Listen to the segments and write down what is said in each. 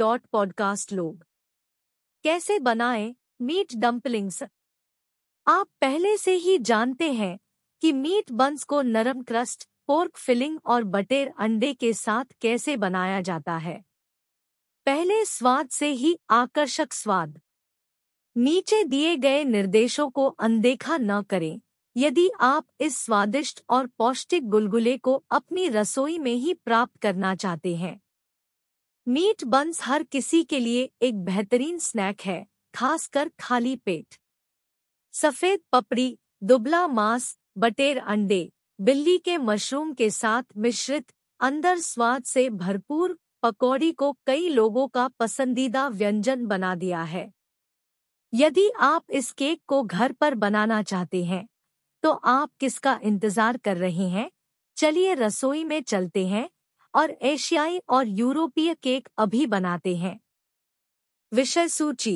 Dot podcast लोग कैसे बनाएं मीट डम्पलिंग्स आप पहले से ही जानते हैं कि मीट बंस को नरम क्रस्ट पोर्क फिलिंग और बटेर अंडे के साथ कैसे बनाया जाता है पहले स्वाद से ही आकर्षक स्वाद नीचे दिए गए निर्देशों को अनदेखा न करें यदि आप इस स्वादिष्ट और पौष्टिक गुलगुले को अपनी रसोई में ही प्राप्त करना चाहते हैं मीट बंस हर किसी के लिए एक बेहतरीन स्नैक है खासकर खाली पेट सफेद पपड़ी दुबला मांस बटेर अंडे बिल्ली के मशरूम के साथ मिश्रित अंदर स्वाद से भरपूर पकौड़ी को कई लोगों का पसंदीदा व्यंजन बना दिया है यदि आप इस केक को घर पर बनाना चाहते हैं तो आप किसका इंतजार कर रहे हैं चलिए रसोई में चलते हैं और एशियाई और यूरोपीय केक अभी बनाते हैं विषय सूची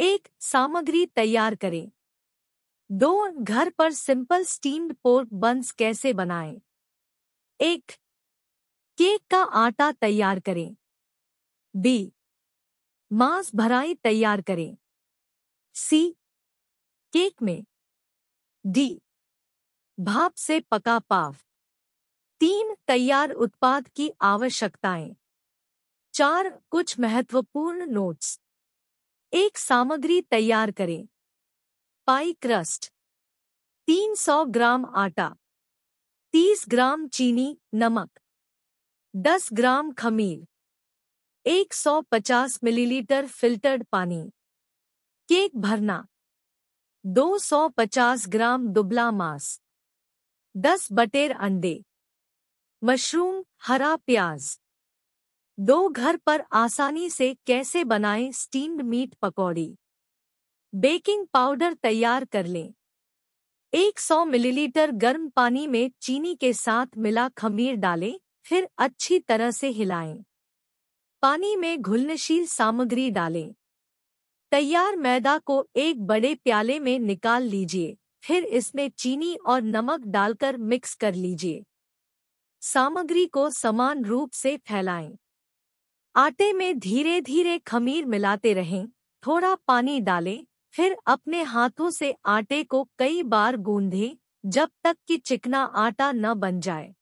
एक सामग्री तैयार करें दो घर पर सिंपल स्टीम्ड पोर्क बंस कैसे बनाएं एक केक का आटा तैयार करें बी मांस भराई तैयार करें सी केक में डी भाप से पका पाव तीन तैयार उत्पाद की आवश्यकताएं चार कुछ महत्वपूर्ण नोट्स एक सामग्री तैयार करें पाई क्रस्ट 300 ग्राम आटा 30 ग्राम चीनी नमक 10 ग्राम खमीर 150 मिलीलीटर फिल्टर्ड पानी केक भरना 250 ग्राम दुबला मांस 10 बटेर अंडे मशरूम हरा प्याज दो घर पर आसानी से कैसे बनाएं स्टीम्ड मीट पकौड़ी बेकिंग पाउडर तैयार कर लें 100 मिलीलीटर गर्म पानी में चीनी के साथ मिला खमीर डालें फिर अच्छी तरह से हिलाएं पानी में घुलनशील सामग्री डालें तैयार मैदा को एक बड़े प्याले में निकाल लीजिए फिर इसमें चीनी और नमक डालकर मिक्स कर लीजिए सामग्री को समान रूप से फैलाएं। आटे में धीरे धीरे खमीर मिलाते रहें थोड़ा पानी डालें फिर अपने हाथों से आटे को कई बार गूंधें जब तक कि चिकना आटा न बन जाए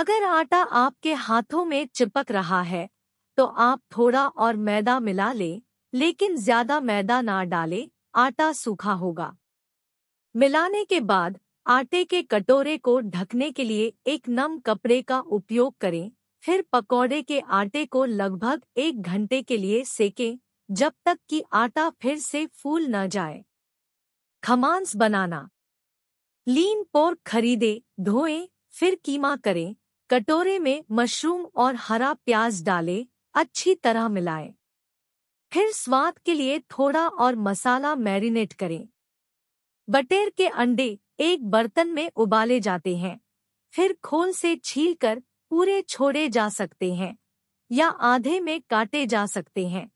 अगर आटा आपके हाथों में चिपक रहा है तो आप थोड़ा और मैदा मिला लें लेकिन ज्यादा मैदा ना डालें आटा सूखा होगा मिलाने के बाद आटे के कटोरे को ढकने के लिए एक नम कपड़े का उपयोग करें फिर पकौड़े के आटे को लगभग एक घंटे के लिए सेकें जब तक कि आटा फिर से फूल न जाए खमांस बनाना लीन पोर्क खरीदे धोएं फिर कीमा करें कटोरे में मशरूम और हरा प्याज डालें अच्छी तरह मिलाएं फिर स्वाद के लिए थोड़ा और मसाला मैरिनेट करें बटेर के अंडे एक बर्तन में उबाले जाते हैं फिर खोल से छीलकर पूरे छोड़े जा सकते हैं या आधे में काटे जा सकते हैं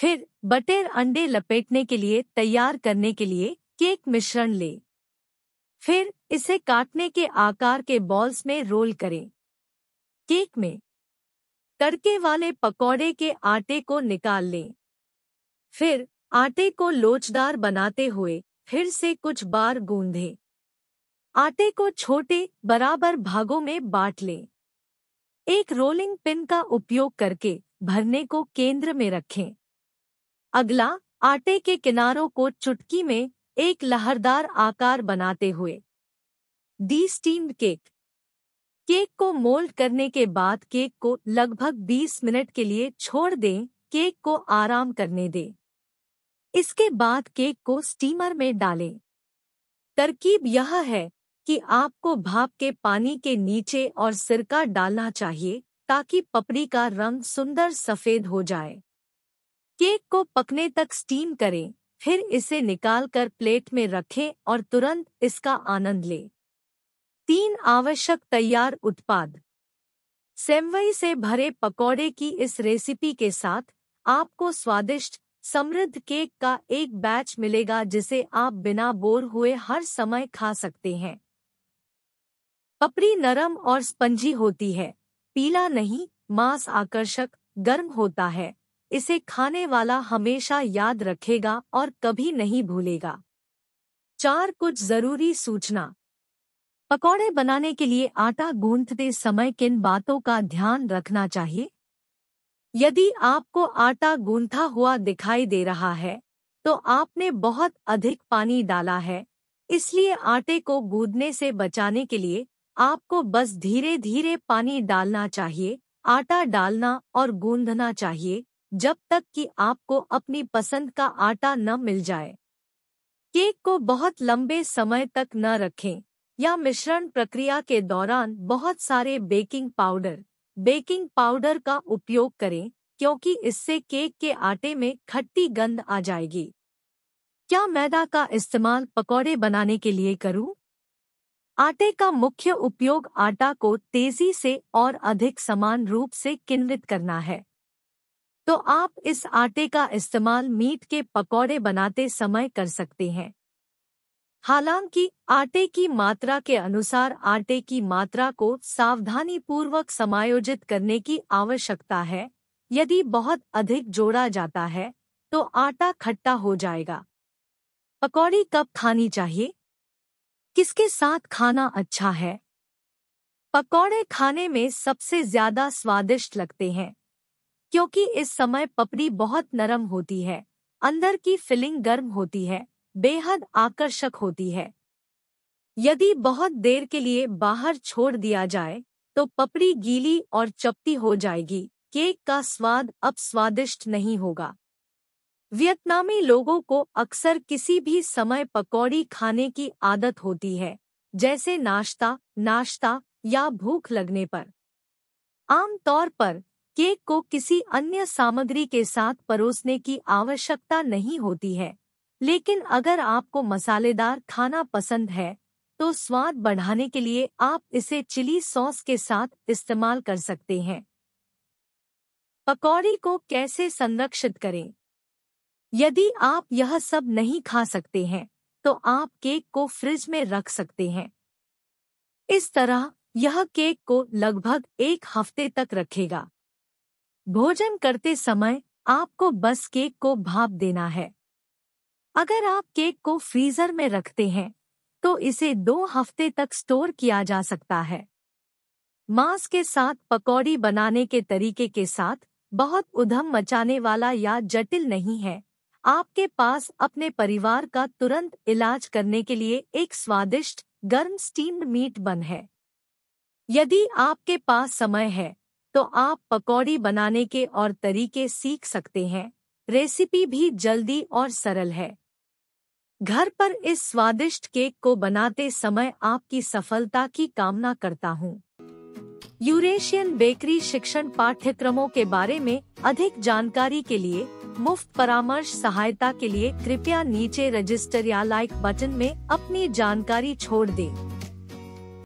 फिर बटेर अंडे लपेटने के लिए तैयार करने के लिए केक मिश्रण ले फिर इसे काटने के आकार के बॉल्स में रोल करें केक में तड़के वाले पकौड़े के आटे को निकाल लें फिर आटे को लोचदार बनाते हुए फिर से कुछ बार गूंधे आटे को छोटे बराबर भागों में बांट लें एक रोलिंग पिन का उपयोग करके भरने को केंद्र में रखें अगला आटे के किनारों को चुटकी में एक लहरदार आकार बनाते हुए डी स्टीम्ड केक केक को मोल्ड करने के बाद केक को लगभग 20 मिनट के लिए छोड़ दें केक को आराम करने दें इसके बाद केक को स्टीमर में डालें तरकीब यह है कि आपको भाप के पानी के नीचे और सिरका डालना चाहिए ताकि पपड़ी का रंग सुंदर सफ़ेद हो जाए केक को पकने तक स्टीम करें फिर इसे निकालकर प्लेट में रखें और तुरंत इसका आनंद लें तीन आवश्यक तैयार उत्पाद सेमवई से भरे पकौड़े की इस रेसिपी के साथ आपको स्वादिष्ट समृद्ध केक का एक बैच मिलेगा जिसे आप बिना बोर हुए हर समय खा सकते हैं पपड़ी नरम और स्पंजी होती है पीला नहीं मांस आकर्षक गर्म होता है इसे खाने वाला हमेशा याद रखेगा और कभी नहीं भूलेगा चार कुछ जरूरी सूचना पकौड़े बनाने के लिए आटा गूंथते समय किन बातों का ध्यान रखना चाहिए यदि आपको आटा गूंथा हुआ दिखाई दे रहा है तो आपने बहुत अधिक पानी डाला है इसलिए आटे को गूंदने से बचाने के लिए आपको बस धीरे धीरे पानी डालना चाहिए आटा डालना और गूंदना चाहिए जब तक कि आपको अपनी पसंद का आटा न मिल जाए केक को बहुत लंबे समय तक न रखें या मिश्रण प्रक्रिया के दौरान बहुत सारे बेकिंग पाउडर बेकिंग पाउडर का उपयोग करें क्योंकि इससे केक के आटे में खट्टी गंध आ जाएगी क्या मैदा का इस्तेमाल पकौड़े बनाने के लिए करूं? आटे का मुख्य उपयोग आटा को तेजी से और अधिक समान रूप से किन्वित करना है तो आप इस आटे का इस्तेमाल मीट के पकौड़े बनाते समय कर सकते हैं हालांकि आटे की मात्रा के अनुसार आटे की मात्रा को सावधानी पूर्वक समायोजित करने की आवश्यकता है यदि बहुत अधिक जोड़ा जाता है तो आटा खट्टा हो जाएगा पकौड़ी कब खानी चाहिए किसके साथ खाना अच्छा है पकौड़े खाने में सबसे ज्यादा स्वादिष्ट लगते हैं क्योंकि इस समय पपड़ी बहुत नरम होती है अंदर की फिलिंग गर्म होती है बेहद आकर्षक होती है यदि बहुत देर के लिए बाहर छोड़ दिया जाए तो पपड़ी गीली और चपटी हो जाएगी केक का स्वाद अब स्वादिष्ट नहीं होगा वियतनामी लोगों को अक्सर किसी भी समय पकौड़ी खाने की आदत होती है जैसे नाश्ता नाश्ता या भूख लगने पर आमतौर पर केक को किसी अन्य सामग्री के साथ परोसने की आवश्यकता नहीं होती है लेकिन अगर आपको मसालेदार खाना पसंद है तो स्वाद बढ़ाने के लिए आप इसे चिली सॉस के साथ इस्तेमाल कर सकते हैं पकौड़ी को कैसे संरक्षित करें यदि आप यह सब नहीं खा सकते हैं तो आप केक को फ्रिज में रख सकते हैं इस तरह यह केक को लगभग एक हफ्ते तक रखेगा भोजन करते समय आपको बस केक को भाप देना है अगर आप केक को फ्रीजर में रखते हैं तो इसे दो हफ्ते तक स्टोर किया जा सकता है मांस के साथ पकौड़ी बनाने के तरीके के साथ बहुत उधम मचाने वाला या जटिल नहीं है आपके पास अपने परिवार का तुरंत इलाज करने के लिए एक स्वादिष्ट गर्म स्टीम्ड मीट बन है यदि आपके पास समय है तो आप पकौड़ी बनाने के और तरीके सीख सकते हैं रेसिपी भी जल्दी और सरल है घर पर इस स्वादिष्ट केक को बनाते समय आपकी सफलता की कामना करता हूँ यूरेशियन बेकरी शिक्षण पाठ्यक्रमों के बारे में अधिक जानकारी के लिए मुफ्त परामर्श सहायता के लिए कृपया नीचे रजिस्टर या लाइक बटन में अपनी जानकारी छोड़ दें।